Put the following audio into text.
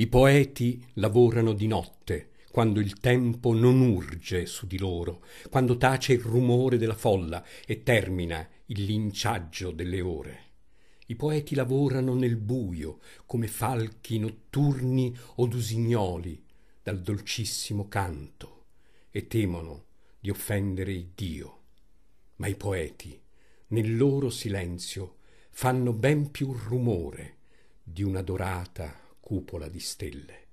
I poeti lavorano di notte, quando il tempo non urge su di loro, quando tace il rumore della folla e termina il linciaggio delle ore. I poeti lavorano nel buio, come falchi notturni o usignoli dal dolcissimo canto, e temono di offendere il Dio. Ma i poeti, nel loro silenzio, fanno ben più rumore di una dorata cupola di stelle.